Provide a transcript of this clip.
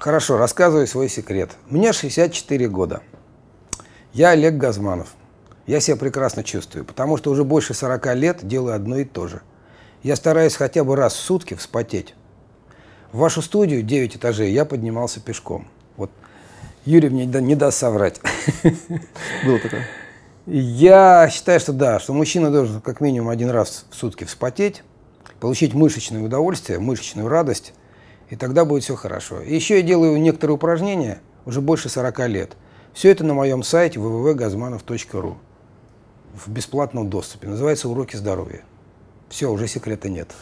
Хорошо, рассказываю свой секрет. Мне 64 года. Я Олег Газманов. Я себя прекрасно чувствую, потому что уже больше 40 лет делаю одно и то же. Я стараюсь хотя бы раз в сутки вспотеть. В вашу студию 9 этажей я поднимался пешком. Вот Юрий мне не даст соврать. Было такое. Я считаю, что да, что мужчина должен как минимум один раз в сутки вспотеть, получить мышечное удовольствие, мышечную радость, и тогда будет все хорошо. еще я делаю некоторые упражнения уже больше 40 лет. Все это на моем сайте www.gazmanov.ru в бесплатном доступе. Называется «Уроки здоровья». Все, уже секрета нет.